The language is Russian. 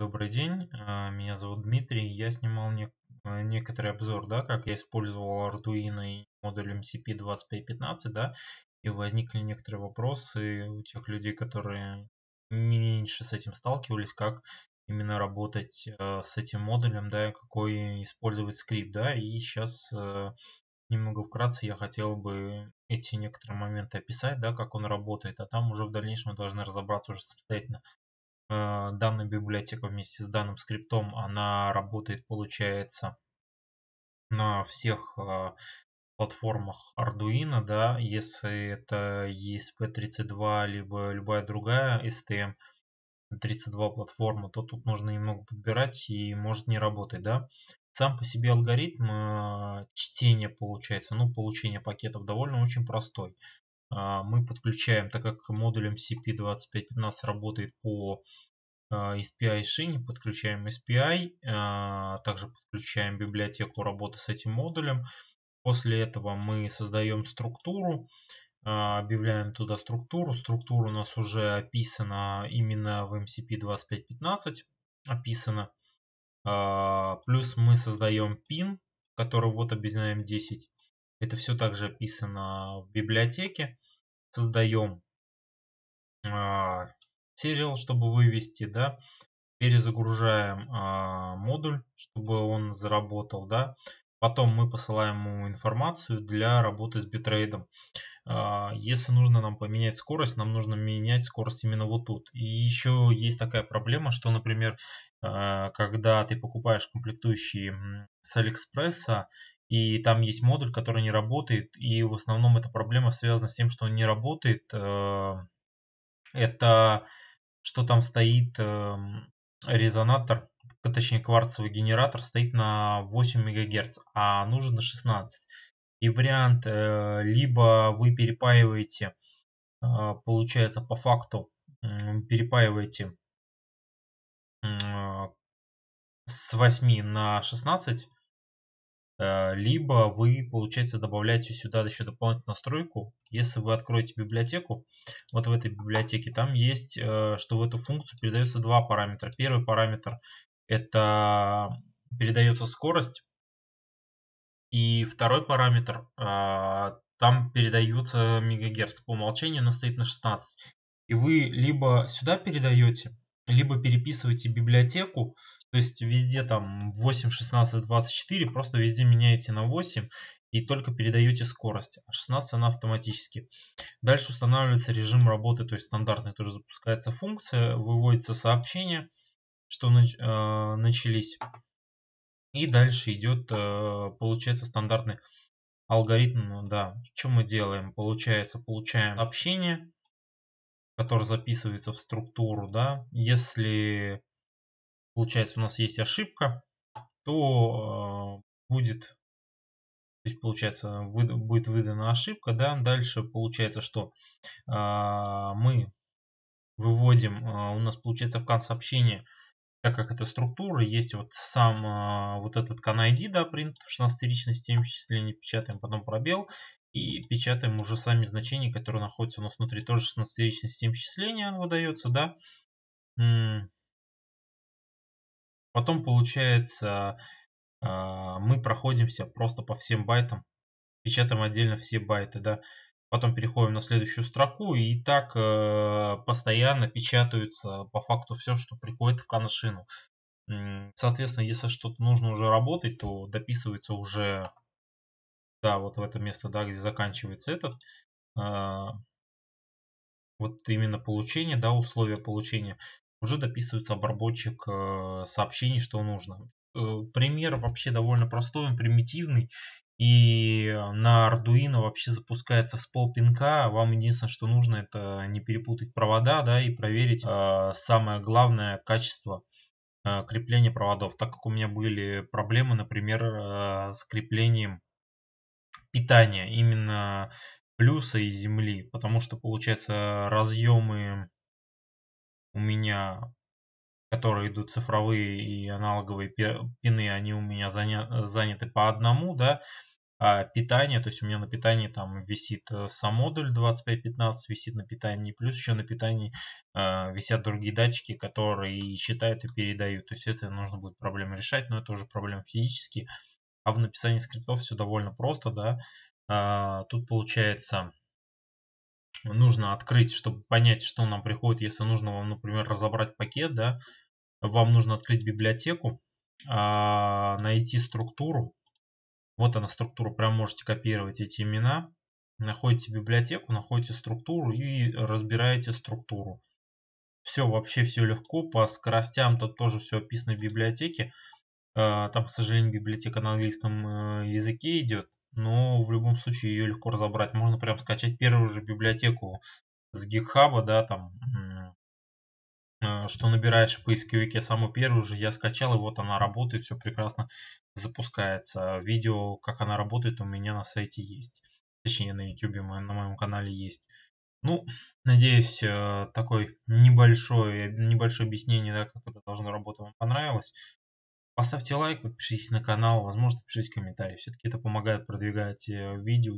добрый день. А, меня зовут Дмитрий. Я снимал не... Э, некоторый обзор, да, как я использовал Arduino и модуль MCP2515, да, и возникли некоторые вопросы у тех людей, которые меньше с этим сталкивались, как именно работать э, с этим модулем, да, какой использовать скрипт, да, и сейчас э, немного вкратце я хотел бы эти некоторые моменты описать, да, как он работает, а там уже в дальнейшем мы должны разобраться уже самостоятельно, Э, данная библиотека вместе с данным скриптом, она работает, получается, на всех э, платформах Arduino, да, если это ESP32, либо любая другая STM, 32 платформа, то тут нужно немного подбирать и может не работать, да. Сам по себе алгоритм э, чтения получается, ну, получение пакетов довольно очень простой. А, мы подключаем, так как модулем CP2515 работает по а, SPI шине, подключаем SPI, а, также подключаем библиотеку работы с этим модулем. После этого мы создаем структуру, объявляем туда структуру. Структура у нас уже описана именно в MCP2515, описана. Плюс мы создаем пин, который вот объединяем 10. Это все также описано в библиотеке. Создаем а, сериал, чтобы вывести, да. Перезагружаем а, модуль, чтобы он заработал, да. Потом мы посылаем ему информацию для работы с битрейдом. А, если нужно нам поменять скорость, нам нужно менять скорость именно вот тут. И еще есть такая проблема, что, например, а, когда ты покупаешь комплектующие с Алиэкспресса и там есть модуль, который не работает, и в основном эта проблема связана с тем, что он не работает. Э, это что там стоит эм, резонатор, точнее кварцевый генератор стоит на 8 МГц, а нужен на 16. И вариант, э, либо вы перепаиваете, э, получается по факту, перепаиваете с 8 на 16, Э, либо вы, получается, добавляете сюда еще дополнительную настройку. Если вы откроете библиотеку, вот в этой библиотеке, там есть, э, что в эту функцию передается два параметра. Первый параметр – это передается скорость, и второй параметр э, – там передается мегагерц. По умолчанию она стоит на 16. И вы либо сюда передаете, либо переписываете библиотеку, то есть везде там 8, 16, 24, просто везде меняете на 8 и только передаете скорость. 16 а она автоматически. Дальше устанавливается режим работы, то есть стандартный тоже запускается функция, выводится сообщение, что нач э, начались. И дальше идет, э, получается, стандартный алгоритм, да, что мы делаем? Получается, получаем сообщение, который записывается в структуру, да, если получается у нас есть ошибка, то э, будет, то есть получается вы, будет выдана ошибка, да, дальше получается, что э, мы выводим, э, у нас получается в конце сообщения, так как это структура, есть вот сам э, вот этот CanID, да, print 16 речности, числе не печатаем, потом пробел, и печатаем уже сами значения, которые находятся у нас внутри. Тоже 16-ричная система счисления выдается, да. Потом получается а, мы проходимся просто по всем байтам, печатаем отдельно все байты, да. Потом переходим на следующую строку и так э, постоянно печатаются по факту все, что приходит в канашину. Соответственно, если что-то нужно уже работать, то дописывается уже да, вот в это место, да, где заканчивается этот, а, вот именно получение, да, условия получения, уже дописывается обработчик э, сообщений, что нужно. Э, пример вообще довольно простой, он примитивный, и э, на Arduino вообще запускается с полпинка. Вам единственное, что нужно, это не перепутать провода, да, и проверить э, самое главное качество э, крепления проводов. Так как у меня были проблемы, например, с креплением питания, именно плюса и земли, потому что, получается, разъемы у меня, которые идут цифровые и аналоговые пины, они у меня заня заняты по одному, да, а питание, то есть у меня на питании там висит сам модуль 2515, висит на питании, плюс еще на питании э, висят другие датчики, которые и читают, и передают. То есть это нужно будет проблемы решать, но это уже проблема физически а в написании скриптов все довольно просто, да. А, тут получается нужно открыть, чтобы понять, что нам приходит, если нужно вам, например, разобрать пакет, да. Вам нужно открыть библиотеку, а, найти структуру. Вот она структура, прям можете копировать эти имена. Находите библиотеку, находите структуру и разбираете структуру. Все, вообще все легко. По скоростям тут тоже все описано в библиотеке. А, там, к сожалению, библиотека на английском э, языке идет, но в любом случае ее легко разобрать. Можно прям скачать первую же библиотеку с гигхаба, да, там, а, что набираешь в поисковике а самую первую же, я скачал, и вот она работает, все прекрасно запускается. Видео, как она работает, у меня на сайте есть. Точнее, на YouTube, на моем канале есть. Ну, надеюсь, э, такое небольшое, небольшое объяснение, да, как это должно работать, вам понравилось. Поставьте лайк, подпишитесь на канал, возможно, пишите комментарии. Все-таки это помогает продвигать э, видео.